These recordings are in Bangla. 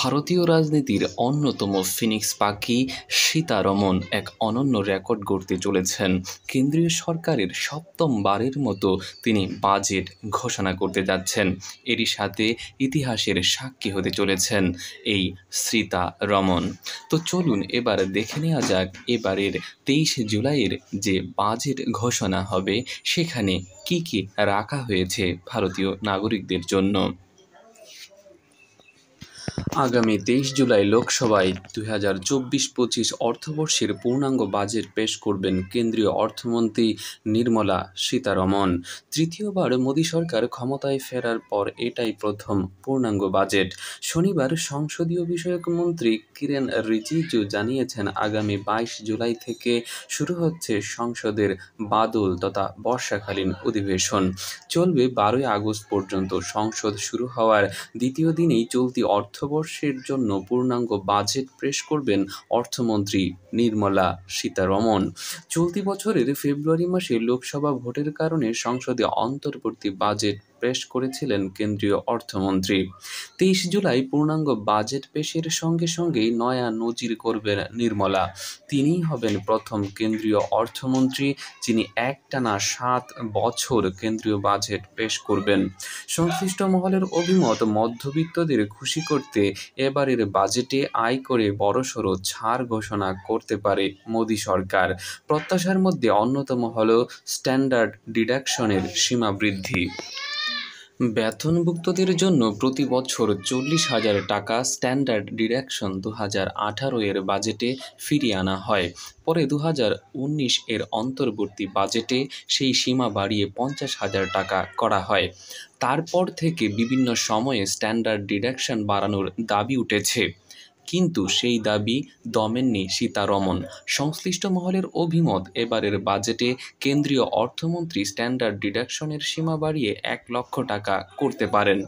ভারতীয় রাজনীতির অন্যতম ফিনিক্স পাখি সীতারমন এক অনন্য রেকর্ড গড়তে চলেছেন কেন্দ্রীয় সরকারের সপ্তমবারের মতো তিনি বাজেট ঘোষণা করতে যাচ্ছেন এরই সাথে ইতিহাসের সাক্ষী হতে চলেছেন এই সীতারমন তো চলুন এবার দেখে নেওয়া যাক এবারের তেইশ জুলাইয়ের যে বাজেট ঘোষণা হবে সেখানে কি কি রাখা হয়েছে ভারতীয় নাগরিকদের জন্য আগামী তেইশ জুলাই লোকসভায় দুই হাজার চব্বিশ পঁচিশ অর্থবর্ষের পূর্ণাঙ্গ বাজেট পেশ করবেন কেন্দ্রীয় অর্থমন্ত্রী নির্মলা সীতারমন তৃতীয়বার মোদী সরকার ক্ষমতায় ফেরার পর এটাই প্রথম পূর্ণাঙ্গ বাজেট শনিবার সংসদীয় বিষয়ক মন্ত্রী কিরেন রিজিজু জানিয়েছেন আগামী বাইশ জুলাই থেকে শুরু হচ্ছে সংসদের বাদল তথা বর্ষাকালীন অধিবেশন চলবে বারোই আগস্ট পর্যন্ত সংসদ শুরু হওয়ার দ্বিতীয় দিনেই চলতি অর্থ অর্থবর্ষের জন্য পূর্ণাঙ্গ বাজেট পেশ করবেন অর্থমন্ত্রী নির্মলা সীতারমন চলতি বছরের ফেব্রুয়ারি মাসে লোকসভা ভোটের কারণে সংসদে অন্তর্বর্তী বাজেট পেশ করেছিলেন কেন্দ্রীয় অর্থমন্ত্রী তেইশ জুলাই পূর্ণাঙ্গ বাজেট পেশের সঙ্গে সঙ্গেই নয়া নজির করবেন নির্মলা তিনি হবেন প্রথম কেন্দ্রীয় অর্থমন্ত্রী যিনি একটানা সাত বছর কেন্দ্রীয় বাজেট পেশ করবেন সংশ্লিষ্ট মহলের অভিমত মধ্যবিত্তদের খুশি করতে এবারের বাজেটে আয় করে বড়সড় ছাড় ঘোষণা করতে পারে মোদী সরকার প্রত্যাশার মধ্যে অন্যতম হল স্ট্যান্ডার্ড ডিডাকশনের সীমা বৃদ্ধি বেতনভুক্তদের জন্য প্রতি বছর চল্লিশ হাজার টাকা স্ট্যান্ডার্ড ডিরেকশন দু হাজার আঠারো এর বাজেটে ফিরিয়ে আনা হয় পরে দু হাজার উনিশ এর অন্তর্বর্তী বাজেটে সেই সীমা বাড়িয়ে পঞ্চাশ হাজার টাকা করা হয় তারপর থেকে বিভিন্ন সময়ে স্ট্যান্ডার্ড ডিডাকশন বাড়ানোর দাবি উঠেছে কিন্তু সেই দাবি দমেননি সীতারমন সংশ্লিষ্ট মহলের অভিমত এবারের বাজেটে কেন্দ্রীয় অর্থমন্ত্রী স্ট্যান্ডার্ড ডিডাকশনের সীমা বাড়িয়ে এক লক্ষ টাকা করতে পারেন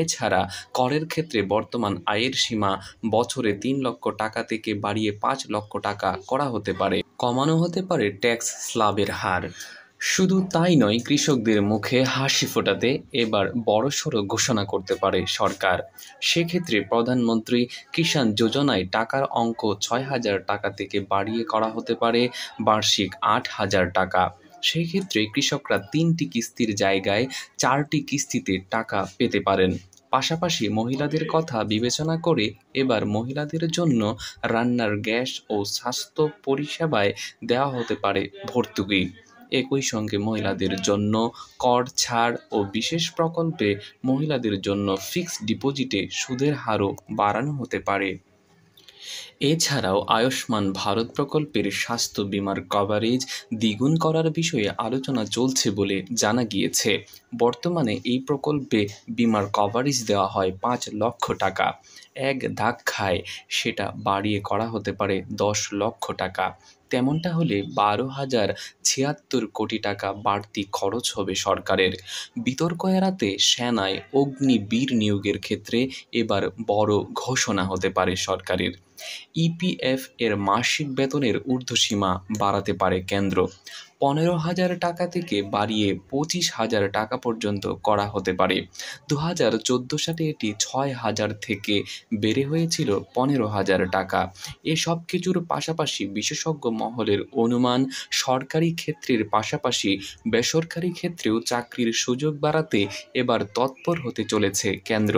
এছাড়া করের ক্ষেত্রে বর্তমান আয়ের সীমা বছরে তিন লক্ষ টাকা থেকে বাড়িয়ে পাঁচ লক্ষ টাকা করা হতে পারে কমানো হতে পারে ট্যাক্স স্ল্যাবের হার শুধু তাই নয় কৃষকদের মুখে হাসি ফোটাতে এবার বড়সড় ঘোষণা করতে পারে সরকার সেক্ষেত্রে প্রধানমন্ত্রী কিষাণ যোজনায় টাকার অঙ্ক ছয় হাজার টাকা থেকে বাড়িয়ে করা হতে পারে বার্ষিক আট হাজার টাকা সেই ক্ষেত্রে কৃষকরা তিনটি কিস্তির জায়গায় চারটি কিস্তিতে টাকা পেতে পারেন পাশাপাশি মহিলাদের কথা বিবেচনা করে এবার মহিলাদের জন্য রান্নার গ্যাস ও স্বাস্থ্য পরিষেবায় দেওয়া হতে পারে ভর্তুকি একই সঙ্গে মহিলাদের আচ্ছা। জন্য কর ছাড় ও বিশেষ প্রকল্পে মহিলাদের জন্য ফিক্সড ডিপোজিটে সুদের হারও বাড়ানো হতে পারে এছাড়াও আয়ুষ্মান ভারত প্রকল্পের স্বাস্থ্য বিমার কভারেজ দ্বিগুণ করার বিষয়ে আলোচনা চলছে বলে জানা গিয়েছে বর্তমানে এই প্রকল্পে বিমার কভারেজ দেওয়া হয় পাঁচ লক্ষ টাকা এক ধাক্কায় সেটা বাড়িয়ে করা হতে পারে দশ লক্ষ টাকা তেমনটা হলে বারো হাজার ছিয়াত্তর কোটি টাকা বাড়তি খরচ হবে সরকারের বিতর্ক এড়াতে সেনায় অগ্নিবীর নিয়োগের ক্ষেত্রে এবার বড় ঘোষণা হতে পারে সরকারের ইপিএফ এর মাসিক বেতনের ঊর্ধ্বসীমা বাড়াতে পারে কেন্দ্র পনেরো হাজার টাকা থেকে বাড়িয়ে পঁচিশ হাজার টাকা পর্যন্ত করা হতে পারে দু হাজার চোদ্দো সালে এটি ছয় হাজার থেকে বেড়ে হয়েছিল পনেরো হাজার টাকা এসব কিছুর পাশাপাশি বিশেষজ্ঞ মহলের অনুমান সরকারি ক্ষেত্রের পাশাপাশি বেসরকারি ক্ষেত্রেও চাকরির সুযোগ বাড়াতে এবার তৎপর হতে চলেছে কেন্দ্র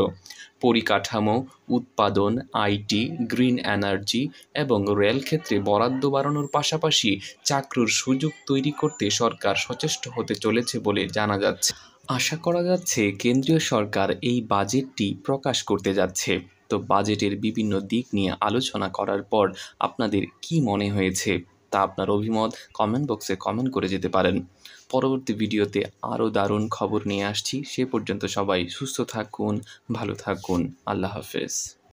পরিকাঠামো উৎপাদন আইটি গ্রিন এনার্জি এবং রেল ক্ষেত্রে বরাদ্দ বাড়ানোর পাশাপাশি চাকরির সুযোগ তৈরি করতে সরকার সচেষ্ট হতে চলেছে বলে জানা যাচ্ছে আশা করা যাচ্ছে কেন্দ্রীয় সরকার এই বাজেটটি প্রকাশ করতে যাচ্ছে তো বাজেটের বিভিন্ন দিক নিয়ে আলোচনা করার পর আপনাদের কি মনে হয়েছে তা আপনার অভিমত কমেন্ট বক্সে কমেন্ট করে যেতে পারেন পরবর্তী ভিডিওতে আরও দারুণ খবর নিয়ে আসছি সে পর্যন্ত সবাই সুস্থ থাকুন ভালো থাকুন আল্লাহ হাফেজ